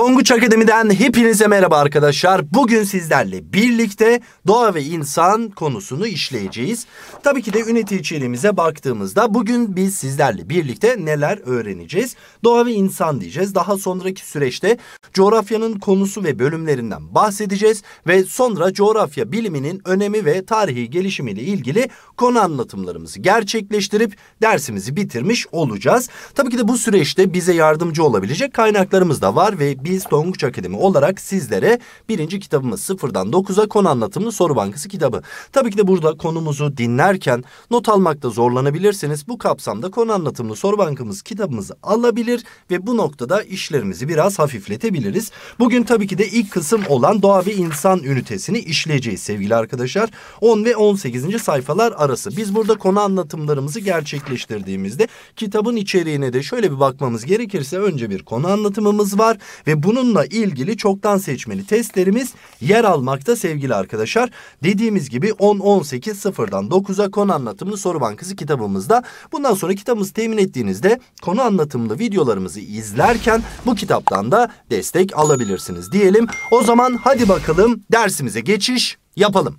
Tonguç Akademi'den hepinize merhaba arkadaşlar. Bugün sizlerle birlikte doğa ve insan konusunu işleyeceğiz. Tabii ki de ünite içeriğimize baktığımızda bugün biz sizlerle birlikte neler öğreneceğiz? Doğa ve insan diyeceğiz. Daha sonraki süreçte coğrafyanın konusu ve bölümlerinden bahsedeceğiz. Ve sonra coğrafya biliminin önemi ve tarihi gelişimiyle ilgili konu anlatımlarımızı gerçekleştirip dersimizi bitirmiş olacağız. Tabii ki de bu süreçte bize yardımcı olabilecek kaynaklarımız da var ve biz biz Tonguç Akademi olarak sizlere birinci kitabımız sıfırdan dokuza konu anlatımlı soru bankası kitabı. Tabii ki de burada konumuzu dinlerken not almakta zorlanabilirsiniz. Bu kapsamda konu anlatımlı soru bankamız kitabımızı alabilir ve bu noktada işlerimizi biraz hafifletebiliriz. Bugün tabii ki de ilk kısım olan doğa ve insan ünitesini işleyeceğiz sevgili arkadaşlar. 10 ve 18. sayfalar arası. Biz burada konu anlatımlarımızı gerçekleştirdiğimizde kitabın içeriğine de şöyle bir bakmamız gerekirse önce bir konu anlatımımız var ve bununla ilgili çoktan seçmeli testlerimiz yer almakta sevgili arkadaşlar. Dediğimiz gibi 10-18-0'dan 9'a konu anlatımlı soru bankası kitabımızda. Bundan sonra kitabımızı temin ettiğinizde konu anlatımlı videolarımızı izlerken bu kitaptan da destek alabilirsiniz diyelim. O zaman hadi bakalım dersimize geçiş yapalım.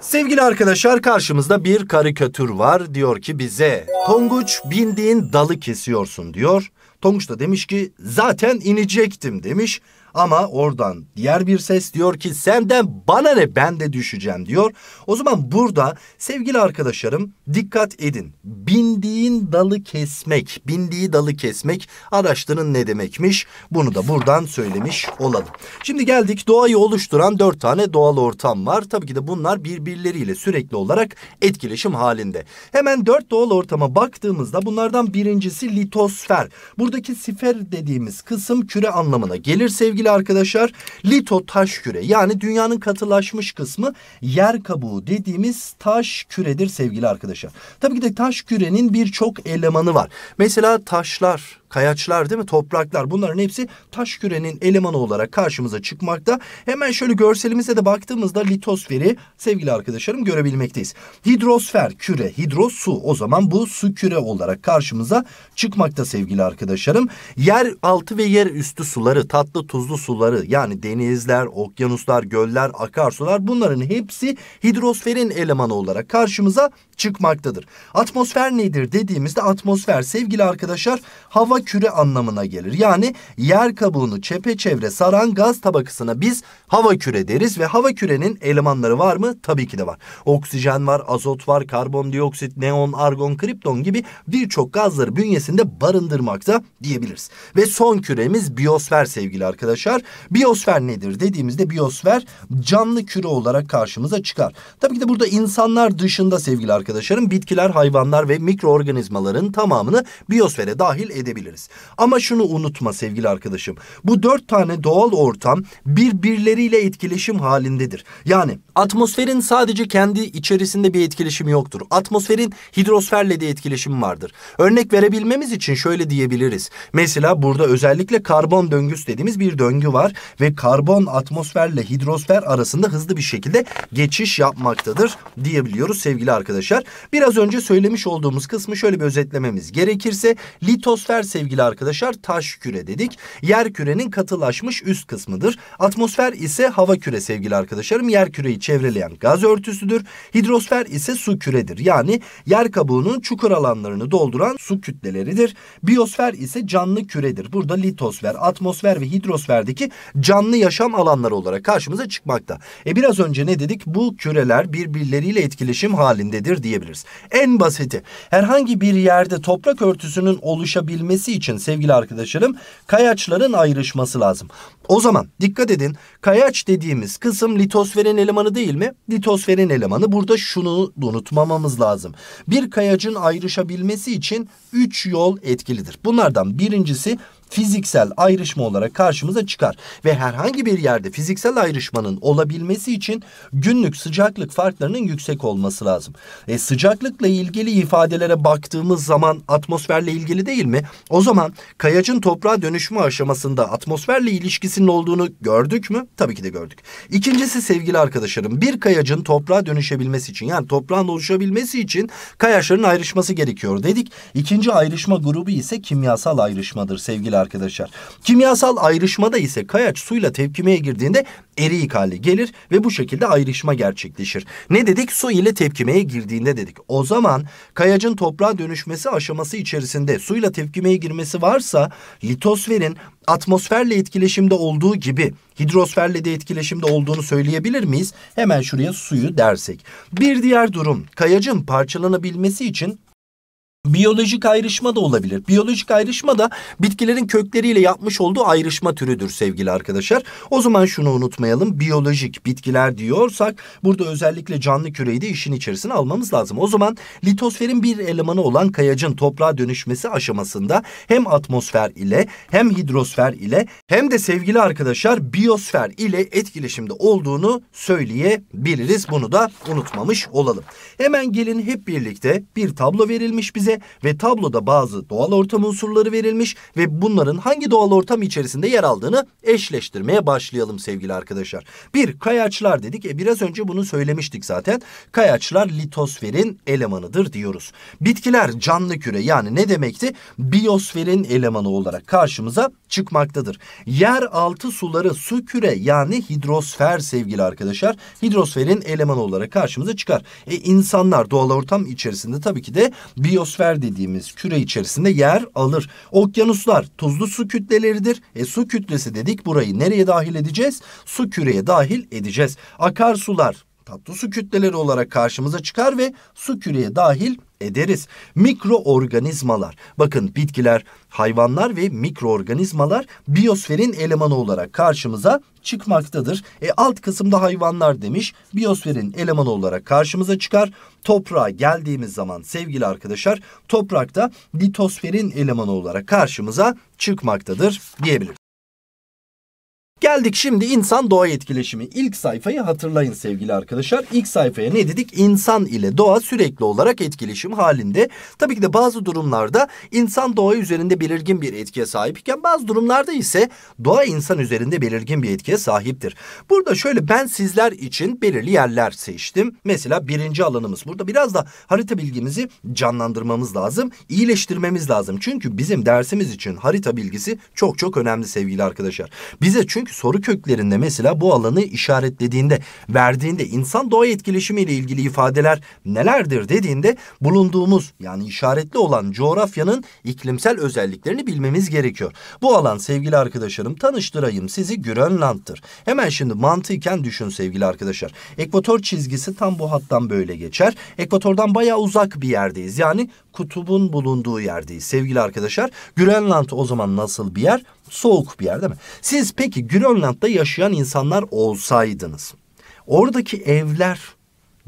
Sevgili arkadaşlar karşımızda bir karikatür var. Diyor ki bize Tonguç bindiğin dalı kesiyorsun diyor. Tonguç da demiş ki zaten inecektim demiş. Ama oradan diğer bir ses diyor ki senden bana ne ben de düşeceğim diyor. O zaman burada sevgili arkadaşlarım dikkat edin. Bindiğin dalı kesmek, bindiği dalı kesmek araştırın ne demekmiş? Bunu da buradan söylemiş olalım. Şimdi geldik doğayı oluşturan dört tane doğal ortam var. Tabii ki de bunlar birbirleriyle sürekli olarak etkileşim halinde. Hemen dört doğal ortama baktığımızda bunlardan birincisi litosfer. Buradaki sifer dediğimiz kısım küre anlamına gelir sevgili Dolayısıyla arkadaşlar lito taş küre yani dünyanın katılaşmış kısmı yer kabuğu dediğimiz taş küredir sevgili arkadaşlar. Tabii ki de taş kürenin birçok elemanı var. Mesela taşlar kayaçlar değil mi? Topraklar bunların hepsi taş kürenin elemanı olarak karşımıza çıkmakta. Hemen şöyle görselimize de baktığımızda litosferi sevgili arkadaşlarım görebilmekteyiz. Hidrosfer küre, hidros su o zaman bu su küre olarak karşımıza çıkmakta sevgili arkadaşlarım. Yer altı ve yer üstü suları, tatlı tuzlu suları yani denizler, okyanuslar, göller, akarsular bunların hepsi hidrosferin elemanı olarak karşımıza çıkmaktadır. Atmosfer nedir dediğimizde atmosfer sevgili arkadaşlar hava küre anlamına gelir. Yani yer kabuğunu çepeçevre saran gaz tabakasına biz hava küre deriz ve hava kürenin elemanları var mı? Tabii ki de var. Oksijen var, azot var, karbondioksit, neon, argon, kripton gibi birçok gazları bünyesinde barındırmakta diyebiliriz. Ve son küremiz biyosfer sevgili arkadaşlar. Biyosfer nedir dediğimizde biyosfer canlı küre olarak karşımıza çıkar. Tabii ki de burada insanlar dışında sevgili arkadaşlarım bitkiler, hayvanlar ve mikroorganizmaların tamamını biyosfere dahil edebilir yapabiliriz. Ama şunu unutma sevgili arkadaşım. Bu dört tane doğal ortam birbirleriyle etkileşim halindedir. Yani atmosferin sadece kendi içerisinde bir etkileşimi yoktur. Atmosferin hidrosferle de etkileşimi vardır. Örnek verebilmemiz için şöyle diyebiliriz. Mesela burada özellikle karbon döngüsü dediğimiz bir döngü var ve karbon atmosferle hidrosfer arasında hızlı bir şekilde geçiş yapmaktadır diyebiliyoruz sevgili arkadaşlar. Biraz önce söylemiş olduğumuz kısmı şöyle bir özetlememiz gerekirse litosfer sevgili arkadaşlar taş küre dedik. Yer kürenin katılaşmış üst kısmıdır. Atmosfer ise hava küre sevgili arkadaşlarım. Yer küreyi çevreleyen gaz örtüsüdür. Hidrosfer ise su küredir. Yani yer kabuğunun çukur alanlarını dolduran su kütleleridir. Biosfer ise canlı küredir. Burada litosfer, atmosfer ve hidrosferdeki canlı yaşam alanları olarak karşımıza çıkmakta. E biraz önce ne dedik? Bu küreler birbirleriyle etkileşim halindedir diyebiliriz. En basiti herhangi bir yerde toprak örtüsünün oluşabilmesi ayrışması için sevgili arkadaşlarım kayaçların ayrışması lazım. O zaman dikkat edin kayaç dediğimiz kısım litosferin elemanı değil mi? Litosferin elemanı burada şunu unutmamamız lazım. Bir kayacın ayrışabilmesi için 3 yol etkilidir. Bunlardan birincisi fiziksel ayrışma olarak karşımıza çıkar. Ve herhangi bir yerde fiziksel ayrışmanın olabilmesi için günlük sıcaklık farklarının yüksek olması lazım. E, sıcaklıkla ilgili ifadelere baktığımız zaman atmosferle ilgili değil mi? O zaman kayacın toprağa dönüşme aşamasında atmosferle ilişkisinin olduğunu gördük mü? Tabii ki de gördük. İkincisi sevgili arkadaşlarım bir kayacın toprağa dönüşebilmesi için yani toprağın oluşabilmesi için kayaçların ayrışması gerekiyor dedik. İkinci ayrışma grubu ise kimyasal ayrışmadır sevgili arkadaşlar. Kimyasal ayrışmada ise kayaç suyla tepkimeye girdiğinde eriyik hale gelir ve bu şekilde ayrışma gerçekleşir. Ne dedik? Su ile tepkimeye girdiğinde dedik. O zaman kayacın toprağa dönüşmesi aşaması içerisinde suyla tepkimeye girmesi varsa litosferin atmosferle etkileşimde olduğu gibi hidrosferle de etkileşimde olduğunu söyleyebilir miyiz? Hemen şuraya suyu dersek. Bir diğer durum kayacın parçalanabilmesi için Biyolojik ayrışma da olabilir. Biyolojik ayrışma da bitkilerin kökleriyle yapmış olduğu ayrışma türüdür sevgili arkadaşlar. O zaman şunu unutmayalım. Biyolojik bitkiler diyorsak burada özellikle canlı küreyi de işin içerisine almamız lazım. O zaman litosferin bir elemanı olan kayacın toprağa dönüşmesi aşamasında hem atmosfer ile hem hidrosfer ile hem de sevgili arkadaşlar biyosfer ile etkileşimde olduğunu söyleyebiliriz. Bunu da unutmamış olalım. Hemen gelin hep birlikte bir tablo verilmiş bize şeklinde ve tabloda bazı doğal ortam unsurları verilmiş ve bunların hangi doğal ortam içerisinde yer aldığını eşleştirmeye başlayalım sevgili arkadaşlar. Bir, kayaçlar dedik. E biraz önce bunu söylemiştik zaten. Kayaçlar litosferin elemanıdır diyoruz. Bitkiler canlı küre yani ne demekti? Biyosferin elemanı olarak karşımıza çıkmaktadır. Yeraltı suları su küre yani hidrosfer sevgili arkadaşlar. Hidrosferin elemanı olarak karşımıza çıkar. E insanlar doğal ortam içerisinde tabii ki de biyosfer atmosfer dediğimiz küre içerisinde yer alır. Okyanuslar tuzlu su kütleleridir. E su kütlesi dedik burayı nereye dahil edeceğiz? Su küreye dahil edeceğiz. Akarsular tatlı su kütleleri olarak karşımıza çıkar ve su küreye dahil ederiz. Mikroorganizmalar. Bakın bitkiler, hayvanlar ve mikroorganizmalar biyosferin elemanı olarak karşımıza çıkmaktadır. E alt kısımda hayvanlar demiş. Biyosferin elemanı olarak karşımıza çıkar. Toprağa geldiğimiz zaman sevgili arkadaşlar toprakta litosferin elemanı olarak karşımıza çıkmaktadır diyebiliriz. Geldik şimdi insan doğa etkileşimi. İlk sayfayı hatırlayın sevgili arkadaşlar. İlk sayfaya ne dedik? İnsan ile doğa sürekli olarak etkileşim halinde. Tabii ki de bazı durumlarda insan doğa üzerinde belirgin bir etkiye sahipken bazı durumlarda ise doğa insan üzerinde belirgin bir etkiye sahiptir. Burada şöyle ben sizler için belirli yerler seçtim. Mesela birinci alanımız. Burada biraz da harita bilgimizi canlandırmamız lazım. iyileştirmemiz lazım. Çünkü bizim dersimiz için harita bilgisi çok çok önemli sevgili arkadaşlar. Bize çünkü çünkü soru köklerinde mesela bu alanı işaretlediğinde, verdiğinde insan doğa etkileşimi ile ilgili ifadeler nelerdir dediğinde bulunduğumuz yani işaretli olan coğrafyanın iklimsel özelliklerini bilmemiz gerekiyor. Bu alan sevgili arkadaşlarım tanıştırayım sizi Grönland'tır. Hemen şimdi mantıken düşün sevgili arkadaşlar. Ekvator çizgisi tam bu hattan böyle geçer. Ekvatordan baya uzak bir yerdeyiz. Yani kutubun bulunduğu yer değil sevgili arkadaşlar. Grönland o zaman nasıl bir yer? Soğuk bir yer değil mi? Siz peki Grönland'da yaşayan insanlar olsaydınız oradaki evler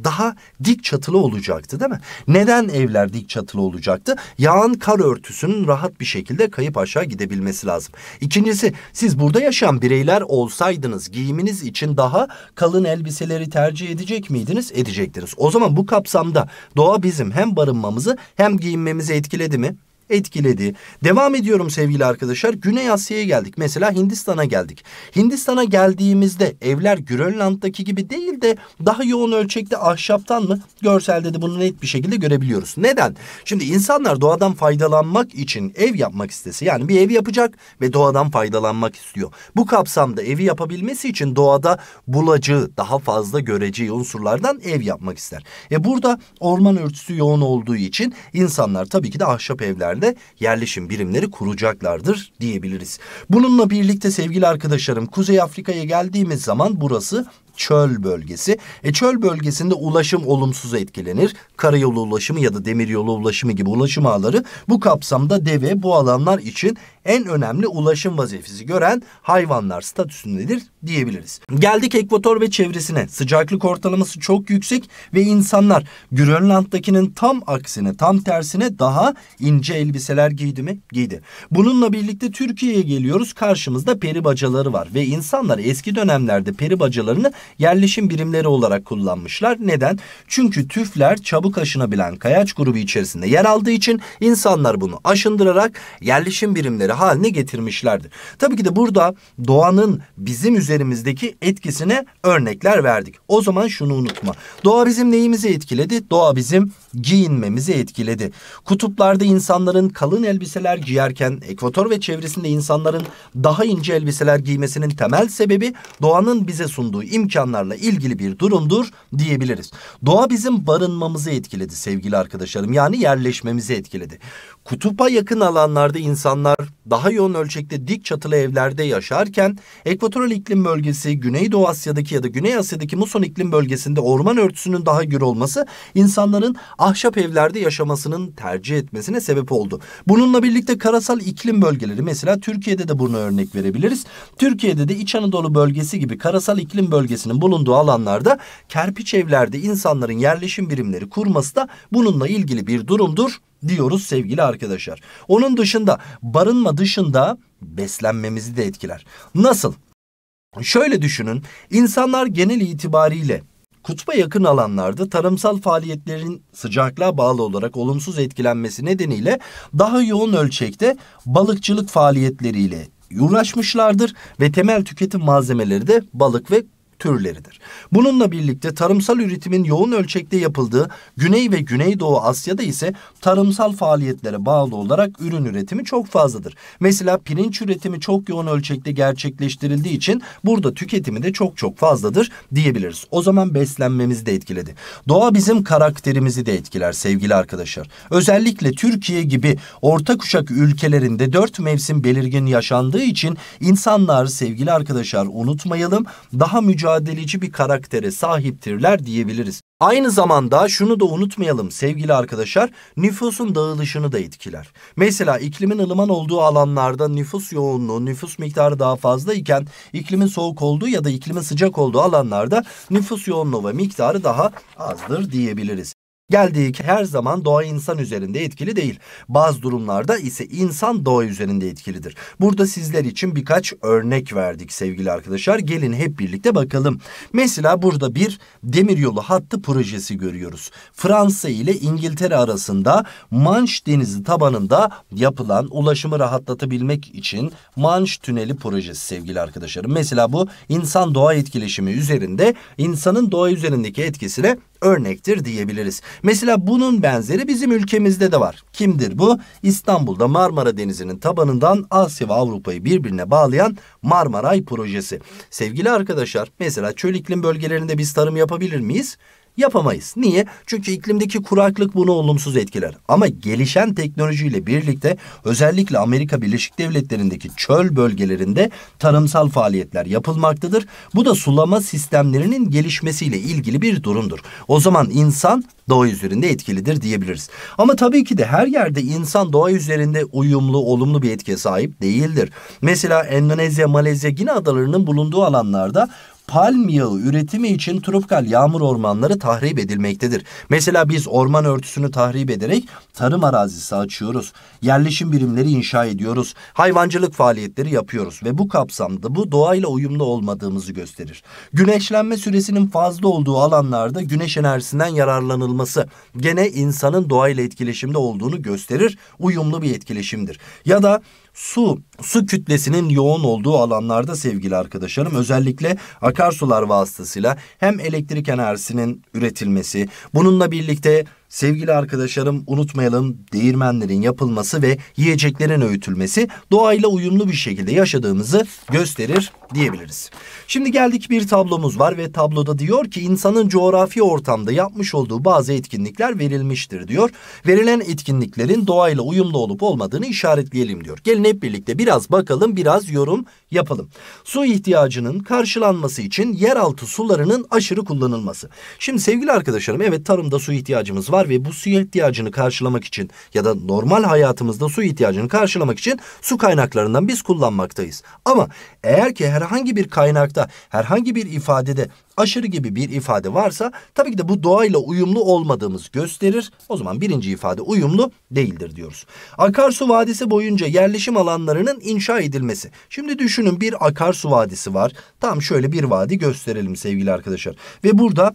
daha dik çatılı olacaktı değil mi? Neden evler dik çatılı olacaktı? Yağan kar örtüsünün rahat bir şekilde kayıp aşağı gidebilmesi lazım. İkincisi siz burada yaşayan bireyler olsaydınız giyiminiz için daha kalın elbiseleri tercih edecek miydiniz? Edecektiniz. O zaman bu kapsamda doğa bizim hem barınmamızı hem giyinmemizi etkiledi mi? etkiledi. Devam ediyorum sevgili arkadaşlar. Güney Asya'ya geldik. Mesela Hindistan'a geldik. Hindistan'a geldiğimizde evler Grönland'daki gibi değil de daha yoğun ölçekte ahşaptan mı? Görselde de bunu net bir şekilde görebiliyoruz. Neden? Şimdi insanlar doğadan faydalanmak için ev yapmak istesi. Yani bir ev yapacak ve doğadan faydalanmak istiyor. Bu kapsamda evi yapabilmesi için doğada bulacağı, daha fazla göreceği unsurlardan ev yapmak ister. E burada orman örtüsü yoğun olduğu için insanlar tabii ki de ahşap evlerle yerlerde yerleşim birimleri kuracaklardır diyebiliriz. Bununla birlikte sevgili arkadaşlarım Kuzey Afrika'ya geldiğimiz zaman burası çöl bölgesi. E çöl bölgesinde ulaşım olumsuz etkilenir. Karayolu ulaşımı ya da demiryolu ulaşımı gibi ulaşım ağları bu kapsamda deve bu alanlar için en önemli ulaşım vazifesi gören hayvanlar statüsündedir diyebiliriz. Geldik ekvator ve çevresine. Sıcaklık ortalaması çok yüksek ve insanlar Grönland'dakinin tam aksine, tam tersine daha ince elbiseler giydi mi? Giydi. Bununla birlikte Türkiye'ye geliyoruz. Karşımızda peri bacaları var ve insanlar eski dönemlerde peri bacalarını yerleşim birimleri olarak kullanmışlar. Neden? Çünkü tüfler çabuk aşınabilen kayaç grubu içerisinde yer aldığı için insanlar bunu aşındırarak yerleşim birimleri haline getirmişlerdir. Tabii ki de burada doğanın bizim üzerimizdeki etkisine örnekler verdik. O zaman şunu unutma. Doğa bizim neyimizi etkiledi? Doğa bizim giyinmemizi etkiledi. Kutuplarda insanların kalın elbiseler giyerken ekvator ve çevresinde insanların daha ince elbiseler giymesinin temel sebebi doğanın bize sunduğu imkanlarla ilgili bir durumdur diyebiliriz. Doğa bizim barınmamızı etkiledi sevgili arkadaşlarım yani yerleşmemizi etkiledi. Kutupa yakın alanlarda insanlar daha yoğun ölçekte dik çatılı evlerde yaşarken ekvatoral iklim bölgesi Güneydoğu Asya'daki ya da Güney Asya'daki muson iklim bölgesinde orman örtüsünün daha gür olması insanların ahşap evlerde yaşamasının tercih etmesine sebep oldu. Bununla birlikte karasal iklim bölgeleri mesela Türkiye'de de bunu örnek verebiliriz. Türkiye'de de İç Anadolu bölgesi gibi karasal iklim bölgesinin bulunduğu alanlarda kerpiç evlerde insanların yerleşim birimleri kurması da bununla ilgili bir durumdur diyoruz sevgili arkadaşlar. Onun dışında barınma dışında beslenmemizi de etkiler. Nasıl? Şöyle düşünün. İnsanlar genel itibariyle kutba yakın alanlarda tarımsal faaliyetlerin sıcaklığa bağlı olarak olumsuz etkilenmesi nedeniyle daha yoğun ölçekte balıkçılık faaliyetleriyle uğraşmışlardır ve temel tüketim malzemeleri de balık ve türleridir. Bununla birlikte tarımsal üretimin yoğun ölçekte yapıldığı Güney ve Güneydoğu Asya'da ise tarımsal faaliyetlere bağlı olarak ürün üretimi çok fazladır. Mesela pirinç üretimi çok yoğun ölçekte gerçekleştirildiği için burada tüketimi de çok çok fazladır diyebiliriz. O zaman beslenmemizi de etkiledi. Doğa bizim karakterimizi de etkiler sevgili arkadaşlar. Özellikle Türkiye gibi orta kuşak ülkelerinde dört mevsim belirgin yaşandığı için insanlar sevgili arkadaşlar unutmayalım daha mücadele mücadeleci bir karaktere sahiptirler diyebiliriz. Aynı zamanda şunu da unutmayalım sevgili arkadaşlar, nüfusun dağılışını da etkiler. Mesela iklimin ılıman olduğu alanlarda nüfus yoğunluğu, nüfus miktarı daha fazla iken iklimin soğuk olduğu ya da iklimin sıcak olduğu alanlarda nüfus yoğunluğu ve miktarı daha azdır diyebiliriz. Geldiği her zaman doğa insan üzerinde etkili değil. Bazı durumlarda ise insan doğa üzerinde etkilidir. Burada sizler için birkaç örnek verdik sevgili arkadaşlar. Gelin hep birlikte bakalım. Mesela burada bir demiryolu hattı projesi görüyoruz. Fransa ile İngiltere arasında Manş Denizi tabanında yapılan ulaşımı rahatlatabilmek için Manş Tüneli projesi sevgili arkadaşlarım. Mesela bu insan doğa etkileşimi üzerinde insanın doğa üzerindeki etkisine örnektir diyebiliriz. Mesela bunun benzeri bizim ülkemizde de var. Kimdir bu? İstanbul'da Marmara Denizi'nin tabanından Asya ve Avrupa'yı birbirine bağlayan Marmaray projesi. Sevgili arkadaşlar mesela çöl iklim bölgelerinde biz tarım yapabilir miyiz? yapamayız. Niye? Çünkü iklimdeki kuraklık bunu olumsuz etkiler. Ama gelişen teknolojiyle birlikte özellikle Amerika Birleşik Devletleri'ndeki çöl bölgelerinde tarımsal faaliyetler yapılmaktadır. Bu da sulama sistemlerinin gelişmesiyle ilgili bir durumdur. O zaman insan doğa üzerinde etkilidir diyebiliriz. Ama tabii ki de her yerde insan doğa üzerinde uyumlu, olumlu bir etkiye sahip değildir. Mesela Endonezya, Malezya, Gine adalarının bulunduğu alanlarda palm yağı üretimi için tropikal yağmur ormanları tahrip edilmektedir. Mesela biz orman örtüsünü tahrip ederek tarım arazisi açıyoruz. Yerleşim birimleri inşa ediyoruz. Hayvancılık faaliyetleri yapıyoruz ve bu kapsamda bu doğayla uyumlu olmadığımızı gösterir. Güneşlenme süresinin fazla olduğu alanlarda güneş enerjisinden yararlanılması gene insanın doğayla etkileşimde olduğunu gösterir. Uyumlu bir etkileşimdir. Ya da su, su kütlesinin yoğun olduğu alanlarda sevgili arkadaşlarım özellikle akarsular vasıtasıyla hem elektrik enerjisinin üretilmesi, bununla birlikte sevgili arkadaşlarım unutmayalım değirmenlerin yapılması ve yiyeceklerin öğütülmesi doğayla uyumlu bir şekilde yaşadığımızı gösterir diyebiliriz. Şimdi geldik bir tablomuz var ve tabloda diyor ki insanın coğrafi ortamda yapmış olduğu bazı etkinlikler verilmiştir diyor. Verilen etkinliklerin doğayla uyumlu olup olmadığını işaretleyelim diyor. Gelin hep birlikte biraz bakalım biraz yorum yapalım. Su ihtiyacının karşılanması için yeraltı sularının aşırı kullanılması. Şimdi sevgili arkadaşlarım evet tarımda su ihtiyacımız var ve bu su ihtiyacını karşılamak için ya da normal hayatımızda su ihtiyacını karşılamak için su kaynaklarından biz kullanmaktayız. Ama eğer ki her herhangi bir kaynakta, herhangi bir ifadede aşırı gibi bir ifade varsa tabii ki de bu doğayla uyumlu olmadığımız gösterir. O zaman birinci ifade uyumlu değildir diyoruz. Akarsu vadisi boyunca yerleşim alanlarının inşa edilmesi. Şimdi düşünün bir akarsu vadisi var. Tam şöyle bir vadi gösterelim sevgili arkadaşlar. Ve burada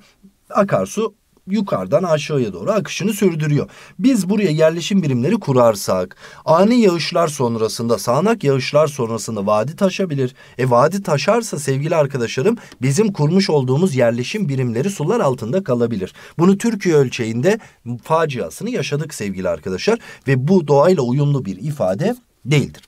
akarsu yukarıdan aşağıya doğru akışını sürdürüyor. Biz buraya yerleşim birimleri kurarsak ani yağışlar sonrasında sağanak yağışlar sonrasında vadi taşabilir. E vadi taşarsa sevgili arkadaşlarım bizim kurmuş olduğumuz yerleşim birimleri sular altında kalabilir. Bunu Türkiye ölçeğinde faciasını yaşadık sevgili arkadaşlar ve bu doğayla uyumlu bir ifade değildir.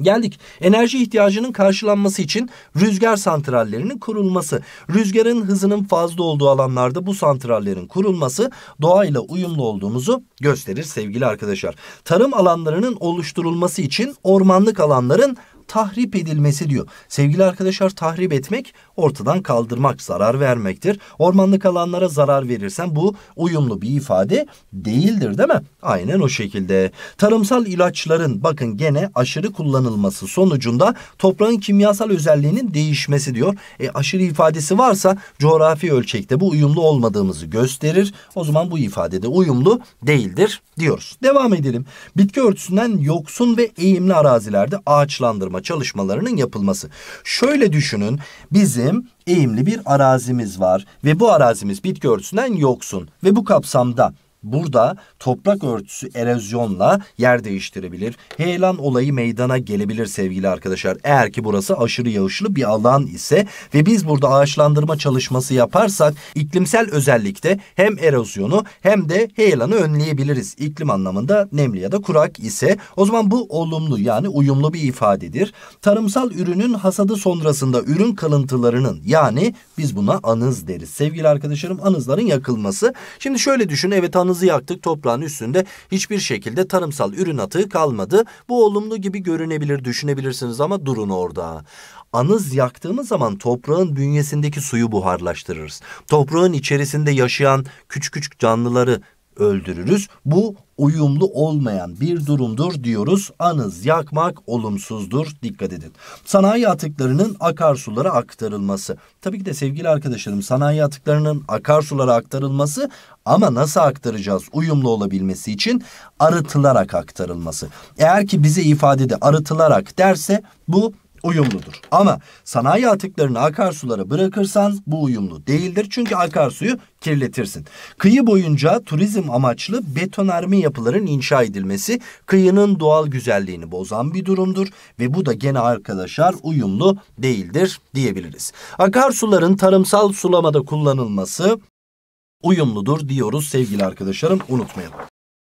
Geldik enerji ihtiyacının karşılanması için rüzgar santrallerinin kurulması. Rüzgarın hızının fazla olduğu alanlarda bu santrallerin kurulması doğayla uyumlu olduğumuzu gösterir sevgili arkadaşlar. Tarım alanlarının oluşturulması için ormanlık alanların tahrip edilmesi diyor. Sevgili arkadaşlar tahrip etmek ortadan kaldırmak, zarar vermektir. Ormanlık alanlara zarar verirsen bu uyumlu bir ifade değildir değil mi? Aynen o şekilde. Tarımsal ilaçların bakın gene aşırı kullanılması sonucunda toprağın kimyasal özelliğinin değişmesi diyor. E, aşırı ifadesi varsa coğrafi ölçekte bu uyumlu olmadığımızı gösterir. O zaman bu ifadede uyumlu değildir diyoruz. Devam edelim. Bitki örtüsünden yoksun ve eğimli arazilerde ağaçlandırma araştırma çalışmalarının yapılması. Şöyle düşünün bizim eğimli bir arazimiz var ve bu arazimiz bitki örtüsünden yoksun ve bu kapsamda Burada toprak örtüsü erozyonla yer değiştirebilir. Heyelan olayı meydana gelebilir sevgili arkadaşlar. Eğer ki burası aşırı yağışlı bir alan ise ve biz burada ağaçlandırma çalışması yaparsak iklimsel özellikte hem erozyonu hem de heyelanı önleyebiliriz. İklim anlamında nemli ya da kurak ise o zaman bu olumlu yani uyumlu bir ifadedir. Tarımsal ürünün hasadı sonrasında ürün kalıntılarının yani biz buna anız deriz. Sevgili arkadaşlarım anızların yakılması. Şimdi şöyle düşün evet anız Kazanımızı yaktık toprağın üstünde hiçbir şekilde tarımsal ürün atığı kalmadı. Bu olumlu gibi görünebilir düşünebilirsiniz ama durun orada. Anız yaktığımız zaman toprağın bünyesindeki suyu buharlaştırırız. Toprağın içerisinde yaşayan küçük küçük canlıları öldürürüz. Bu uyumlu olmayan bir durumdur diyoruz. Anız yakmak olumsuzdur. Dikkat edin. Sanayi atıklarının akarsulara aktarılması. Tabii ki de sevgili arkadaşlarım sanayi atıklarının akarsulara aktarılması ama nasıl aktaracağız uyumlu olabilmesi için arıtılarak aktarılması. Eğer ki bize ifadede arıtılarak derse bu uyumludur. Ama sanayi atıklarını akarsulara bırakırsan bu uyumlu değildir. Çünkü akarsuyu kirletirsin. Kıyı boyunca turizm amaçlı betonarme yapıların inşa edilmesi kıyının doğal güzelliğini bozan bir durumdur ve bu da gene arkadaşlar uyumlu değildir diyebiliriz. Akarsuların tarımsal sulamada kullanılması uyumludur diyoruz sevgili arkadaşlarım unutmayalım.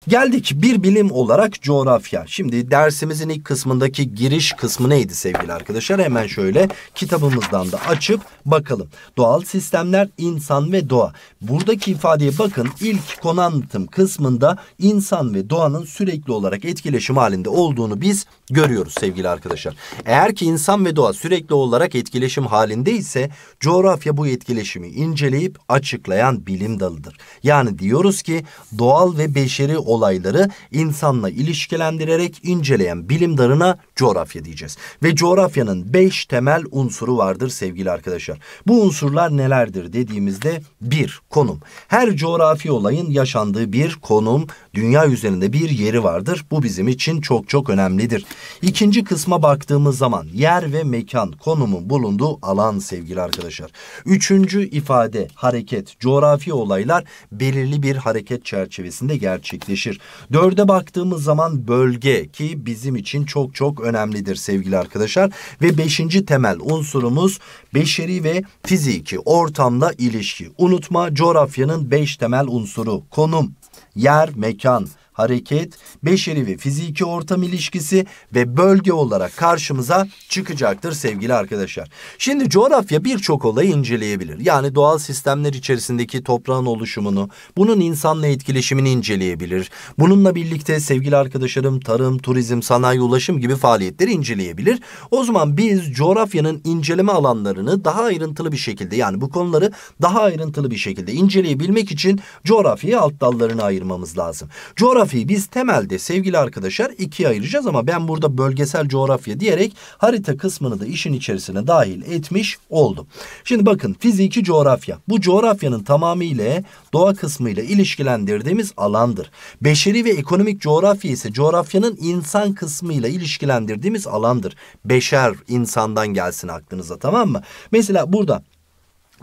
Geldik bir bilim olarak coğrafya. Şimdi dersimizin ilk kısmındaki giriş kısmı neydi sevgili arkadaşlar? Hemen şöyle kitabımızdan da açıp bakalım. Doğal sistemler, insan ve doğa. Buradaki ifadeye bakın ilk konu anlatım kısmında insan ve doğanın sürekli olarak etkileşim halinde olduğunu biz görüyoruz sevgili arkadaşlar. Eğer ki insan ve doğa sürekli olarak etkileşim halinde ise coğrafya bu etkileşimi inceleyip açıklayan bilim dalıdır. Yani diyoruz ki doğal ve beşeri olayları insanla ilişkilendirerek inceleyen bilim dalına coğrafya diyeceğiz. Ve coğrafyanın beş temel unsuru vardır sevgili arkadaşlar. Bu unsurlar nelerdir dediğimizde bir konum. Her coğrafi olayın yaşandığı bir konum dünya üzerinde bir yeri vardır. Bu bizim için çok çok önemlidir. İkinci kısma baktığımız zaman yer ve mekan konumun bulunduğu alan sevgili arkadaşlar. Üçüncü ifade hareket coğrafi olaylar belirli bir hareket çerçevesinde gerçekleşir. Dörde baktığımız zaman bölge ki bizim için çok çok önemlidir sevgili arkadaşlar. Ve beşinci temel unsurumuz beşeri ve fiziki ortamla ilişki. Unutma coğrafyanın beş temel unsuru konum, yer, mekan, hareket, beşeri ve fiziki ortam ilişkisi ve bölge olarak karşımıza çıkacaktır sevgili arkadaşlar. Şimdi coğrafya birçok olayı inceleyebilir. Yani doğal sistemler içerisindeki toprağın oluşumunu, bunun insanla etkileşimini inceleyebilir. Bununla birlikte sevgili arkadaşlarım tarım, turizm, sanayi, ulaşım gibi faaliyetleri inceleyebilir. O zaman biz coğrafyanın inceleme alanlarını daha ayrıntılı bir şekilde yani bu konuları daha ayrıntılı bir şekilde inceleyebilmek için coğrafyayı alt dallarına ayırmamız lazım. Coğrafya coğrafyayı biz temelde sevgili arkadaşlar ikiye ayıracağız ama ben burada bölgesel coğrafya diyerek harita kısmını da işin içerisine dahil etmiş oldum. Şimdi bakın fiziki coğrafya bu coğrafyanın tamamıyla doğa kısmıyla ilişkilendirdiğimiz alandır. Beşeri ve ekonomik coğrafya ise coğrafyanın insan kısmıyla ilişkilendirdiğimiz alandır. Beşer insandan gelsin aklınıza tamam mı? Mesela burada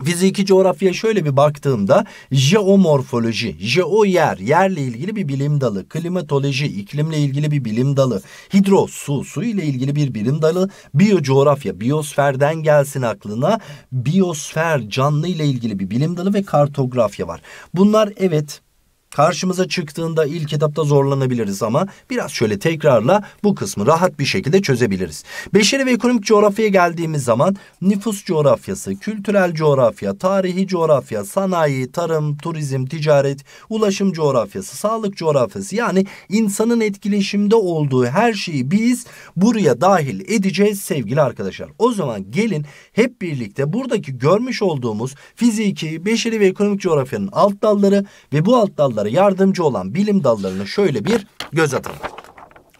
Fiziki coğrafya şöyle bir baktığımda jeomorfoloji, jeo yer, yerle ilgili bir bilim dalı, klimatoloji, iklimle ilgili bir bilim dalı, hidro, su, su ile ilgili bir bilim dalı, biyo coğrafya, biyosferden gelsin aklına, biyosfer, canlı ile ilgili bir bilim dalı ve kartografya var. Bunlar evet Karşımıza çıktığında ilk etapta zorlanabiliriz ama biraz şöyle tekrarla bu kısmı rahat bir şekilde çözebiliriz. Beşeri ve ekonomik coğrafyaya geldiğimiz zaman nüfus coğrafyası, kültürel coğrafya, tarihi coğrafya, sanayi, tarım, turizm, ticaret, ulaşım coğrafyası, sağlık coğrafyası yani insanın etkileşimde olduğu her şeyi biz buraya dahil edeceğiz sevgili arkadaşlar. O zaman gelin hep birlikte buradaki görmüş olduğumuz fiziki, beşeri ve ekonomik coğrafyanın alt dalları ve bu alt dalları konulara yardımcı olan bilim dallarını şöyle bir göz atalım.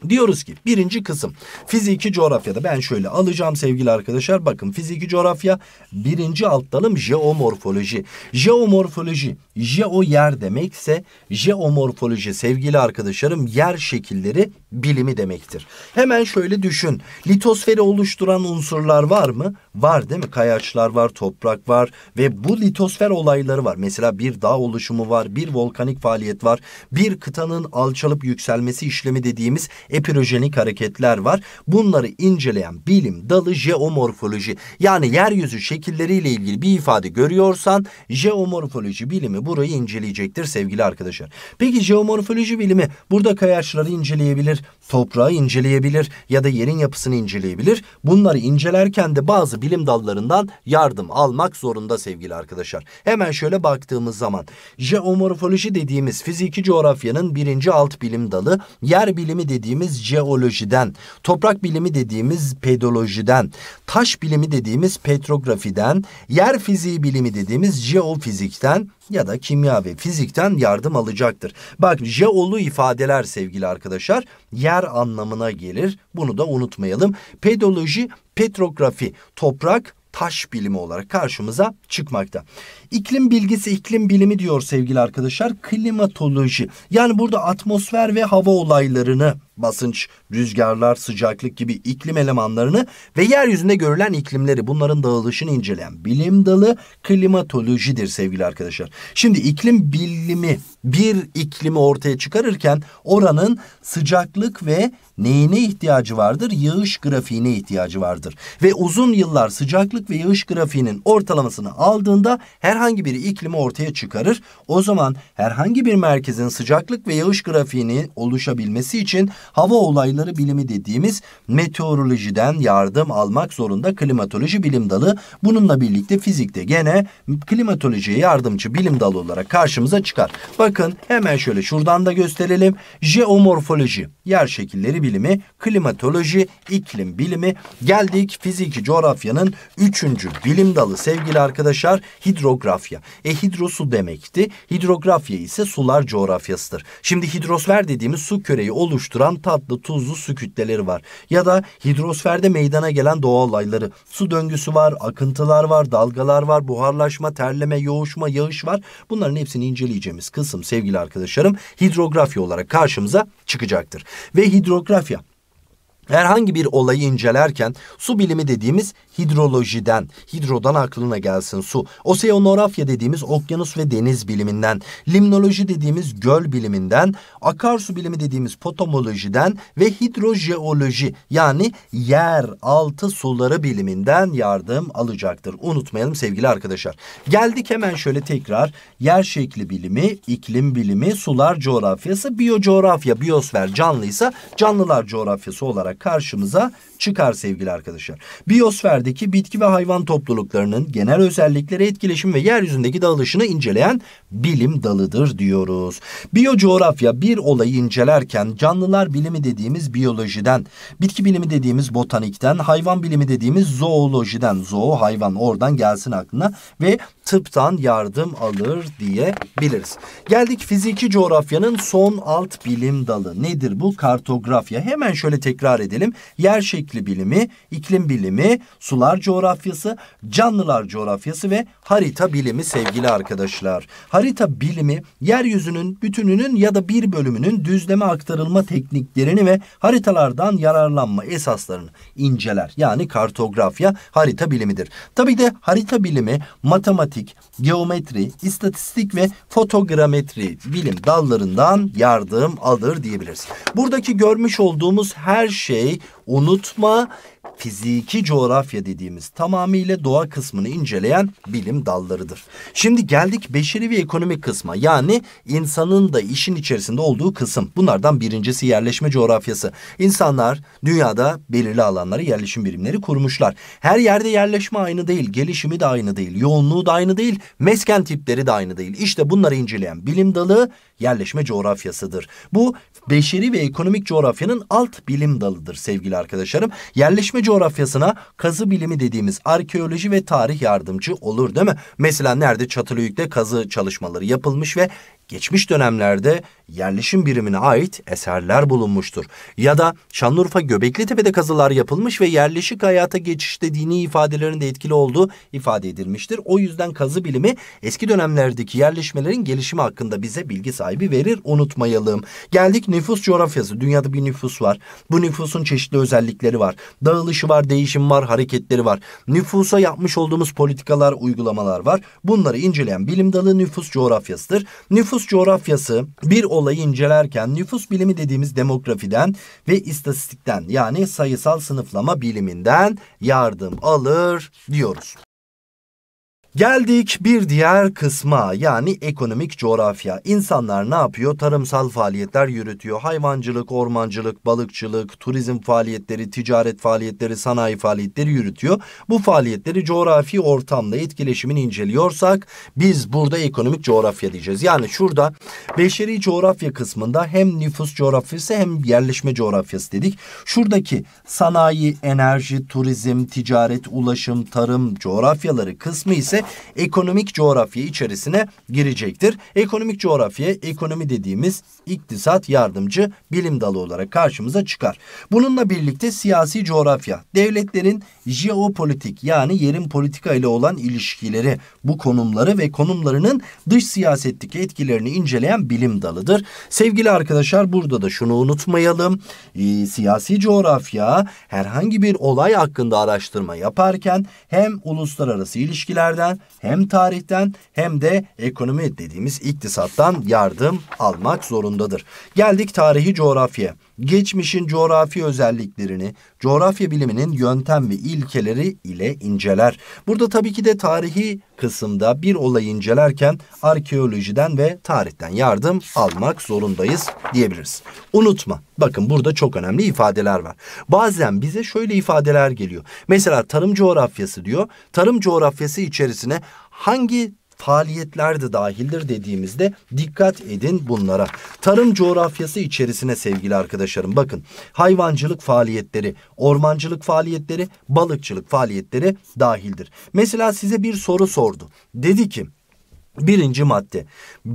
Diyoruz ki birinci kısım fiziki coğrafyada ben şöyle alacağım sevgili arkadaşlar bakın fiziki coğrafya birinci alt dalım jeomorfoloji. Jeomorfoloji jeo yer demekse jeomorfoloji sevgili arkadaşlarım yer şekilleri bilimi demektir. Hemen şöyle düşün litosferi oluşturan unsurlar var mı? var değil mi? Kayaçlar var, toprak var ve bu litosfer olayları var. Mesela bir dağ oluşumu var, bir volkanik faaliyet var, bir kıtanın alçalıp yükselmesi işlemi dediğimiz epirojenik hareketler var. Bunları inceleyen bilim dalı jeomorfoloji. Yani yeryüzü şekilleriyle ilgili bir ifade görüyorsan jeomorfoloji bilimi burayı inceleyecektir sevgili arkadaşlar. Peki jeomorfoloji bilimi burada kayaçları inceleyebilir, toprağı inceleyebilir ya da yerin yapısını inceleyebilir. Bunları incelerken de bazı bilim dallarından yardım almak zorunda sevgili arkadaşlar. Hemen şöyle baktığımız zaman jeomorfoloji dediğimiz fiziki coğrafyanın birinci alt bilim dalı, yer bilimi dediğimiz jeolojiden, toprak bilimi dediğimiz pedolojiden, taş bilimi dediğimiz petrografiden, yer fiziği bilimi dediğimiz jeofizikten, ya da kimya ve fizikten yardım alacaktır. Bak jeolu ifadeler sevgili arkadaşlar yer anlamına gelir. Bunu da unutmayalım. Pedoloji, petrografi, toprak, taş bilimi olarak karşımıza çıkmakta. İklim bilgisi, iklim bilimi diyor sevgili arkadaşlar. Klimatoloji yani burada atmosfer ve hava olaylarını basınç, rüzgarlar, sıcaklık gibi iklim elemanlarını ve yeryüzünde görülen iklimleri bunların dağılışını inceleyen bilim dalı klimatolojidir sevgili arkadaşlar. Şimdi iklim bilimi bir iklimi ortaya çıkarırken oranın sıcaklık ve neyine ihtiyacı vardır? Yağış grafiğine ihtiyacı vardır. Ve uzun yıllar sıcaklık ve yağış grafiğinin ortalamasını aldığında herhangi bir iklimi ortaya çıkarır. O zaman herhangi bir merkezin sıcaklık ve yağış grafiğini oluşabilmesi için hava olayları bilimi dediğimiz meteorolojiden yardım almak zorunda klimatoloji bilim dalı. Bununla birlikte fizikte gene klimatolojiye yardımcı bilim dalı olarak karşımıza çıkar. Bakın hemen şöyle şuradan da gösterelim. Jeomorfoloji, yer şekilleri bilimi, klimatoloji, iklim bilimi. Geldik fiziki coğrafyanın üçüncü bilim dalı sevgili arkadaşlar hidrografya. E hidro su demekti. Hidrografya ise sular coğrafyasıdır. Şimdi hidrosfer dediğimiz su küreyi oluşturan tatlı, tuzlu su kütleleri var. Ya da hidrosferde meydana gelen doğal olayları. Su döngüsü var, akıntılar var, dalgalar var, buharlaşma, terleme, yoğuşma, yağış var. Bunların hepsini inceleyeceğimiz kısım sevgili arkadaşlarım hidrografya olarak karşımıza çıkacaktır. Ve hidrografya Herhangi bir olayı incelerken su bilimi dediğimiz hidrolojiden, hidrodan aklına gelsin su. Oseanografya dediğimiz okyanus ve deniz biliminden, limnoloji dediğimiz göl biliminden, akarsu bilimi dediğimiz potomolojiden ve hidrojeoloji yani yer altı suları biliminden yardım alacaktır. Unutmayalım sevgili arkadaşlar. Geldik hemen şöyle tekrar yer şekli bilimi, iklim bilimi, sular coğrafyası, biyo coğrafya biosfer canlıysa canlılar coğrafyası olarak karşımıza çıkar sevgili arkadaşlar. Biyosferdeki bitki ve hayvan topluluklarının genel özellikleri, etkileşim ve yeryüzündeki dağılışını inceleyen bilim dalıdır diyoruz. Biyo coğrafya bir olayı incelerken canlılar bilimi dediğimiz biyolojiden, bitki bilimi dediğimiz botanikten, hayvan bilimi dediğimiz zoolojiden, zoo hayvan oradan gelsin aklına ve tıptan yardım alır diyebiliriz. Geldik fiziki coğrafyanın son alt bilim dalı. Nedir bu? Kartografya. Hemen şöyle tekrar edelim. Yer şekli iklim bilimi, iklim bilimi, sular coğrafyası, canlılar coğrafyası ve harita bilimi sevgili arkadaşlar. Harita bilimi yeryüzünün bütününün ya da bir bölümünün düzleme aktarılma tekniklerini ve haritalardan yararlanma esaslarını inceler. Yani kartografya harita bilimidir. Tabi de harita bilimi matematik, geometri, istatistik ve fotogrametri bilim dallarından yardım alır diyebiliriz. Buradaki görmüş olduğumuz her şey unutma fiziki coğrafya dediğimiz tamamıyla doğa kısmını inceleyen bilim dallarıdır. Şimdi geldik beşeri ve ekonomik kısma yani insanın da işin içerisinde olduğu kısım. Bunlardan birincisi yerleşme coğrafyası. İnsanlar dünyada belirli alanlara yerleşim birimleri kurmuşlar. Her yerde yerleşme aynı değil, gelişimi de aynı değil, yoğunluğu da aynı değil, mesken tipleri de aynı değil. İşte bunları inceleyen bilim dalı yerleşme coğrafyasıdır. Bu beşeri ve ekonomik coğrafyanın alt bilim dalıdır sevgili arkadaşlarım. Yerleşme coğrafyasına kazı bilimi dediğimiz arkeoloji ve tarih yardımcı olur değil mi? Mesela nerede Çatalhöyük'te kazı çalışmaları yapılmış ve geçmiş dönemlerde yerleşim birimine ait eserler bulunmuştur. Ya da Şanlıurfa Göbeklitepe'de kazılar yapılmış ve yerleşik hayata geçişte dini ifadelerinde etkili olduğu ifade edilmiştir. O yüzden kazı bilimi eski dönemlerdeki yerleşmelerin gelişimi hakkında bize bilgi sahibi verir unutmayalım. Geldik nüfus coğrafyası. Dünyada bir nüfus var. Bu nüfusun çeşitli özellikleri var. Dağılışı var, değişim var, hareketleri var. Nüfusa yapmış olduğumuz politikalar, uygulamalar var. Bunları inceleyen bilim dalı nüfus coğrafyasıdır. Nüfus Nüfus coğrafyası bir olayı incelerken nüfus bilimi dediğimiz demografiden ve istatistikten yani sayısal sınıflama biliminden yardım alır diyoruz. Geldik bir diğer kısma yani ekonomik coğrafya. İnsanlar ne yapıyor? Tarımsal faaliyetler yürütüyor. Hayvancılık, ormancılık, balıkçılık, turizm faaliyetleri, ticaret faaliyetleri, sanayi faaliyetleri yürütüyor. Bu faaliyetleri coğrafi ortamla etkileşimini inceliyorsak biz burada ekonomik coğrafya diyeceğiz. Yani şurada beşeri coğrafya kısmında hem nüfus coğrafyası hem yerleşme coğrafyası dedik. Şuradaki sanayi, enerji, turizm, ticaret, ulaşım, tarım coğrafyaları kısmı ise ekonomik coğrafya içerisine girecektir. Ekonomik coğrafya ekonomi dediğimiz iktisat yardımcı bilim dalı olarak karşımıza çıkar. Bununla birlikte siyasi coğrafya, devletlerin jeopolitik yani yerin politika ile olan ilişkileri, bu konumları ve konumlarının dış siyasetteki etkilerini inceleyen bilim dalıdır. Sevgili arkadaşlar burada da şunu unutmayalım. E, siyasi coğrafya herhangi bir olay hakkında araştırma yaparken hem uluslararası ilişkilerden hem tarihten hem de ekonomi dediğimiz iktisattan yardım almak zorundadır. Geldik tarihi coğrafya geçmişin coğrafi özelliklerini coğrafya biliminin yöntem ve ilkeleri ile inceler. Burada tabii ki de tarihi kısımda bir olayı incelerken arkeolojiden ve tarihten yardım almak zorundayız diyebiliriz. Unutma. Bakın burada çok önemli ifadeler var. Bazen bize şöyle ifadeler geliyor. Mesela tarım coğrafyası diyor. Tarım coğrafyası içerisine hangi faaliyetler de dahildir dediğimizde dikkat edin bunlara. Tarım coğrafyası içerisine sevgili arkadaşlarım bakın hayvancılık faaliyetleri, ormancılık faaliyetleri, balıkçılık faaliyetleri dahildir. Mesela size bir soru sordu. Dedi ki Birinci madde.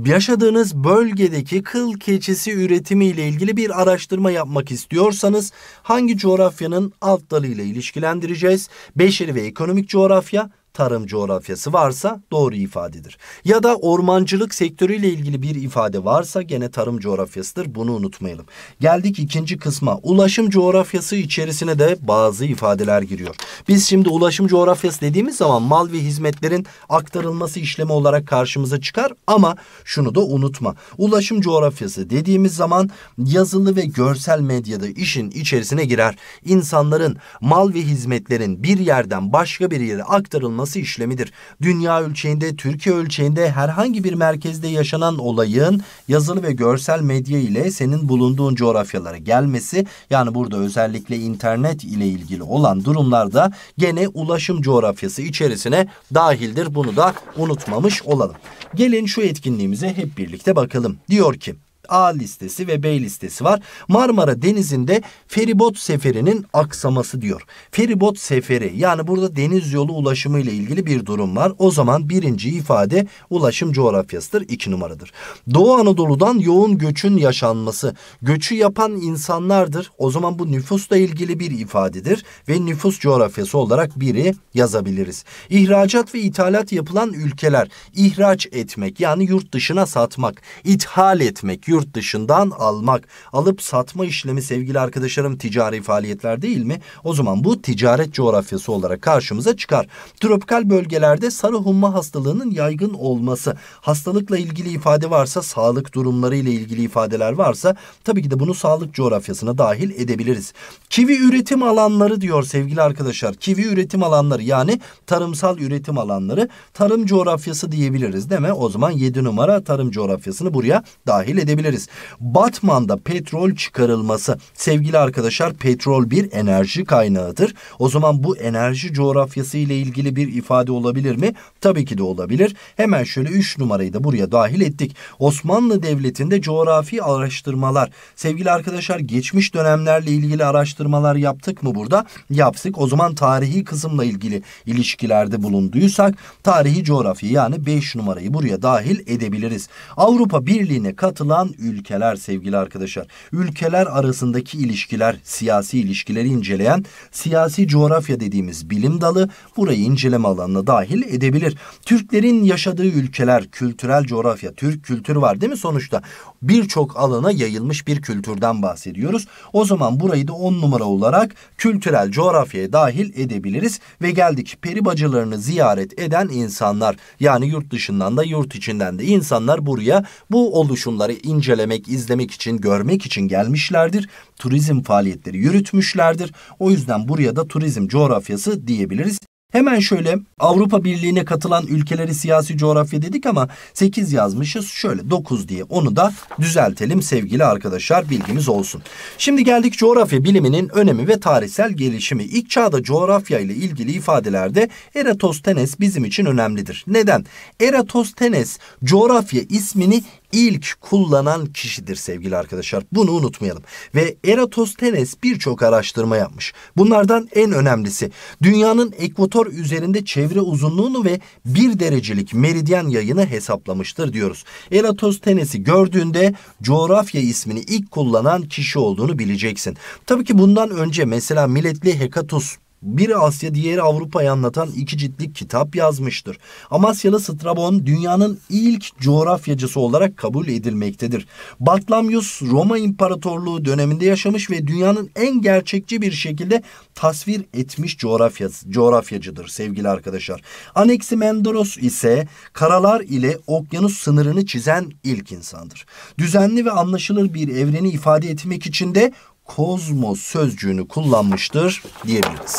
Yaşadığınız bölgedeki kıl keçisi üretimi ile ilgili bir araştırma yapmak istiyorsanız hangi coğrafyanın alt dalıyla ilişkilendireceğiz? Beşeri ve ekonomik coğrafya, tarım coğrafyası varsa doğru ifadedir. Ya da ormancılık sektörüyle ilgili bir ifade varsa gene tarım coğrafyasıdır. Bunu unutmayalım. Geldik ikinci kısma. Ulaşım coğrafyası içerisine de bazı ifadeler giriyor. Biz şimdi ulaşım coğrafyası dediğimiz zaman mal ve hizmetlerin aktarılması işlemi olarak karşımıza çıkar ama şunu da unutma. Ulaşım coğrafyası dediğimiz zaman yazılı ve görsel medyada işin içerisine girer. İnsanların mal ve hizmetlerin bir yerden başka bir yere aktarılması planlaması işlemidir. Dünya ölçeğinde, Türkiye ölçeğinde herhangi bir merkezde yaşanan olayın yazılı ve görsel medya ile senin bulunduğun coğrafyalara gelmesi yani burada özellikle internet ile ilgili olan durumlarda gene ulaşım coğrafyası içerisine dahildir. Bunu da unutmamış olalım. Gelin şu etkinliğimize hep birlikte bakalım. Diyor ki A listesi ve B listesi var. Marmara Denizi'nde feribot seferinin aksaması diyor. Feribot seferi yani burada deniz yolu ulaşımı ile ilgili bir durum var. O zaman birinci ifade ulaşım coğrafyasıdır. iki numaradır. Doğu Anadolu'dan yoğun göçün yaşanması. Göçü yapan insanlardır. O zaman bu nüfusla ilgili bir ifadedir ve nüfus coğrafyası olarak biri yazabiliriz. İhracat ve ithalat yapılan ülkeler. ihraç etmek yani yurt dışına satmak, ithal etmek, yurt dışından almak. Alıp satma işlemi sevgili arkadaşlarım ticari faaliyetler değil mi? O zaman bu ticaret coğrafyası olarak karşımıza çıkar. Tropikal bölgelerde sarı humma hastalığının yaygın olması, hastalıkla ilgili ifade varsa, sağlık durumları ile ilgili ifadeler varsa tabii ki de bunu sağlık coğrafyasına dahil edebiliriz. Kivi üretim alanları diyor sevgili arkadaşlar. Kivi üretim alanları yani tarımsal üretim alanları tarım coğrafyası diyebiliriz değil mi? O zaman 7 numara tarım coğrafyasını buraya dahil edebiliriz diyebiliriz. Batman'da petrol çıkarılması sevgili arkadaşlar petrol bir enerji kaynağıdır. O zaman bu enerji coğrafyası ile ilgili bir ifade olabilir mi? Tabii ki de olabilir. Hemen şöyle 3 numarayı da buraya dahil ettik. Osmanlı Devleti'nde coğrafi araştırmalar. Sevgili arkadaşlar geçmiş dönemlerle ilgili araştırmalar yaptık mı burada? Yapsık. O zaman tarihi kısımla ilgili ilişkilerde bulunduysak tarihi coğrafya yani 5 numarayı buraya dahil edebiliriz. Avrupa Birliği'ne katılan ülkeler sevgili arkadaşlar. Ülkeler arasındaki ilişkiler, siyasi ilişkileri inceleyen siyasi coğrafya dediğimiz bilim dalı burayı inceleme alanına dahil edebilir. Türklerin yaşadığı ülkeler, kültürel coğrafya, Türk kültürü var değil mi sonuçta? Birçok alana yayılmış bir kültürden bahsediyoruz. O zaman burayı da on numara olarak kültürel coğrafyaya dahil edebiliriz ve geldik peri bacalarını ziyaret eden insanlar yani yurt dışından da yurt içinden de insanlar buraya bu oluşumları ince incelemek, izlemek için, görmek için gelmişlerdir. Turizm faaliyetleri yürütmüşlerdir. O yüzden buraya da turizm coğrafyası diyebiliriz. Hemen şöyle Avrupa Birliği'ne katılan ülkeleri siyasi coğrafya dedik ama 8 yazmışız. Şöyle 9 diye onu da düzeltelim sevgili arkadaşlar bilgimiz olsun. Şimdi geldik coğrafya biliminin önemi ve tarihsel gelişimi. İlk çağda coğrafya ile ilgili ifadelerde Eratosthenes bizim için önemlidir. Neden? Eratosthenes coğrafya ismini ilk kullanan kişidir sevgili arkadaşlar. Bunu unutmayalım. Ve Eratosthenes birçok araştırma yapmış. Bunlardan en önemlisi dünyanın ekvator üzerinde çevre uzunluğunu ve bir derecelik meridyen yayını hesaplamıştır diyoruz. Eratosthenes'i gördüğünde coğrafya ismini ilk kullanan kişi olduğunu bileceksin. Tabii ki bundan önce mesela milletli Hekatos biri Asya diğeri Avrupa'yı anlatan iki ciltlik kitap yazmıştır. Amasyalı Strabon dünyanın ilk coğrafyacısı olarak kabul edilmektedir. Bartlamyus Roma İmparatorluğu döneminde yaşamış ve dünyanın en gerçekçi bir şekilde tasvir etmiş coğrafya, coğrafyacıdır sevgili arkadaşlar. Anaximandros ise karalar ile okyanus sınırını çizen ilk insandır. Düzenli ve anlaşılır bir evreni ifade etmek için de kozmos sözcüğünü kullanmıştır diyebiliriz.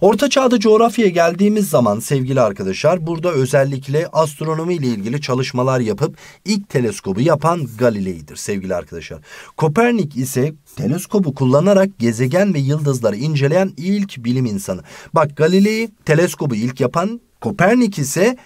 Orta Çağ'da coğrafyaya geldiğimiz zaman sevgili arkadaşlar burada özellikle astronomi ile ilgili çalışmalar yapıp ilk teleskobu yapan Galilei'dir sevgili arkadaşlar. Kopernik ise teleskobu kullanarak gezegen ve yıldızları inceleyen ilk bilim insanı. Bak Galilei teleskobu ilk yapan Kopernik ise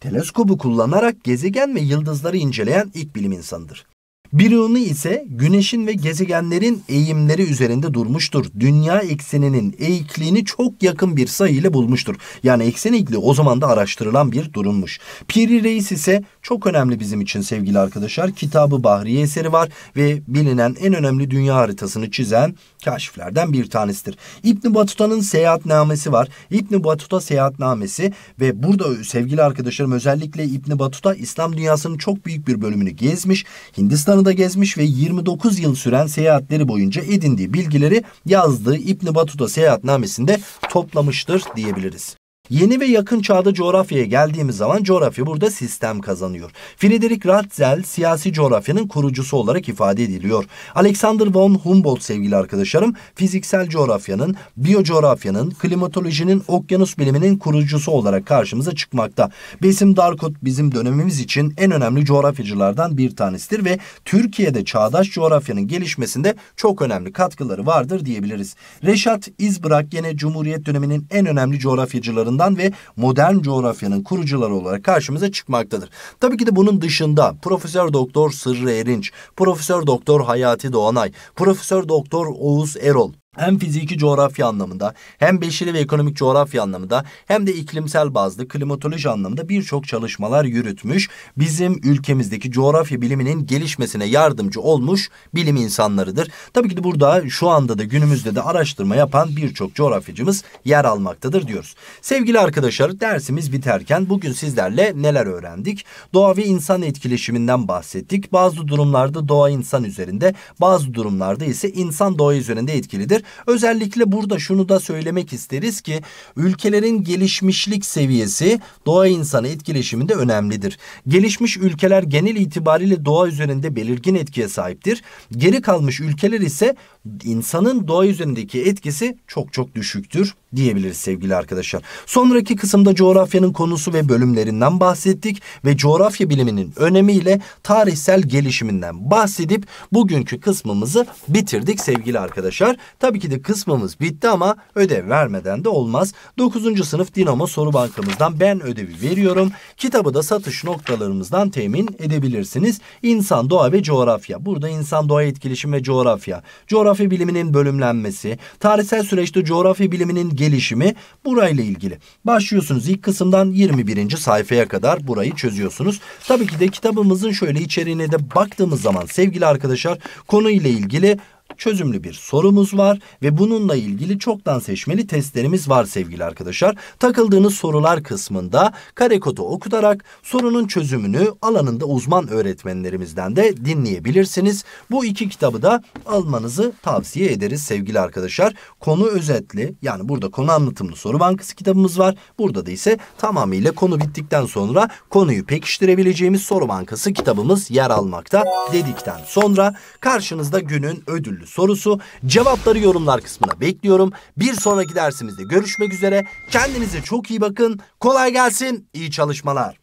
teleskobu kullanarak gezegen ve yıldızları inceleyen ilk bilim insanıdır. Bir ise güneşin ve gezegenlerin eğimleri üzerinde durmuştur. Dünya ekseninin eğikliğini çok yakın bir sayı ile bulmuştur. Yani eksen eğikliği o zaman da araştırılan bir durummuş. Piri Reis ise çok önemli bizim için sevgili arkadaşlar. Kitabı Bahriye eseri var ve bilinen en önemli dünya haritasını çizen kaşiflerden bir tanesidir. İbn Battuta'nın seyahatnamesi var. İbn Battuta seyahatnamesi ve burada sevgili arkadaşlarım özellikle İbn Battuta İslam dünyasının çok büyük bir bölümünü gezmiş. Hindistan'ın Yunanistan'ı da gezmiş ve 29 yıl süren seyahatleri boyunca edindiği bilgileri yazdığı İbn Batuta seyahatnamesinde toplamıştır diyebiliriz. Yeni ve yakın çağda coğrafyaya geldiğimiz zaman coğrafya burada sistem kazanıyor. Friedrich Ratzel siyasi coğrafyanın kurucusu olarak ifade ediliyor. Alexander von Humboldt sevgili arkadaşlarım fiziksel coğrafyanın, biyo coğrafyanın, klimatolojinin, okyanus biliminin kurucusu olarak karşımıza çıkmakta. Besim Darkut bizim dönemimiz için en önemli coğrafyacılardan bir tanesidir ve Türkiye'de çağdaş coğrafyanın gelişmesinde çok önemli katkıları vardır diyebiliriz. Reşat İzbrak yine Cumhuriyet döneminin en önemli coğrafyacılarından tarafından ve modern coğrafyanın kurucuları olarak karşımıza çıkmaktadır. Tabii ki de bunun dışında Profesör Doktor Sırrı Erinç, Profesör Doktor Hayati Doğanay, Profesör Doktor Oğuz Erol, hem fiziki coğrafya anlamında hem beşeri ve ekonomik coğrafya anlamında hem de iklimsel bazlı klimatoloji anlamında birçok çalışmalar yürütmüş. Bizim ülkemizdeki coğrafya biliminin gelişmesine yardımcı olmuş bilim insanlarıdır. Tabii ki de burada şu anda da günümüzde de araştırma yapan birçok coğrafyacımız yer almaktadır diyoruz. Sevgili arkadaşlar dersimiz biterken bugün sizlerle neler öğrendik? Doğa ve insan etkileşiminden bahsettik. Bazı durumlarda doğa insan üzerinde bazı durumlarda ise insan doğa üzerinde etkilidir. Özellikle burada şunu da söylemek isteriz ki ülkelerin gelişmişlik seviyesi doğa insanı etkileşiminde önemlidir. Gelişmiş ülkeler genel itibariyle doğa üzerinde belirgin etkiye sahiptir. Geri kalmış ülkeler ise insanın doğa üzerindeki etkisi çok çok düşüktür diyebiliriz sevgili arkadaşlar. Sonraki kısımda coğrafyanın konusu ve bölümlerinden bahsettik ve coğrafya biliminin önemiyle tarihsel gelişiminden bahsedip bugünkü kısmımızı bitirdik sevgili arkadaşlar. Tabii ki de kısmımız bitti ama ödev vermeden de olmaz. 9. sınıf Dinamo soru bankamızdan ben ödevi veriyorum. Kitabı da satış noktalarımızdan temin edebilirsiniz. İnsan, doğa ve coğrafya. Burada insan, doğa etkileşim ve coğrafya. Coğrafya biliminin bölümlenmesi, tarihsel süreçte coğrafya biliminin gelişimi burayla ilgili. Başlıyorsunuz ilk kısımdan 21. sayfaya kadar burayı çözüyorsunuz. Tabii ki de kitabımızın şöyle içeriğine de baktığımız zaman sevgili arkadaşlar konu ile ilgili çözümlü bir sorumuz var ve bununla ilgili çoktan seçmeli testlerimiz var sevgili arkadaşlar. Takıldığınız sorular kısmında kare kodu okutarak sorunun çözümünü alanında uzman öğretmenlerimizden de dinleyebilirsiniz. Bu iki kitabı da almanızı tavsiye ederiz sevgili arkadaşlar. Konu özetli yani burada konu anlatımlı soru bankası kitabımız var. Burada da ise tamamıyla konu bittikten sonra konuyu pekiştirebileceğimiz soru bankası kitabımız yer almakta dedikten sonra karşınızda günün ödüllü türlü sorusu. Cevapları yorumlar kısmına bekliyorum. Bir sonraki dersimizde görüşmek üzere. Kendinize çok iyi bakın. Kolay gelsin. İyi çalışmalar.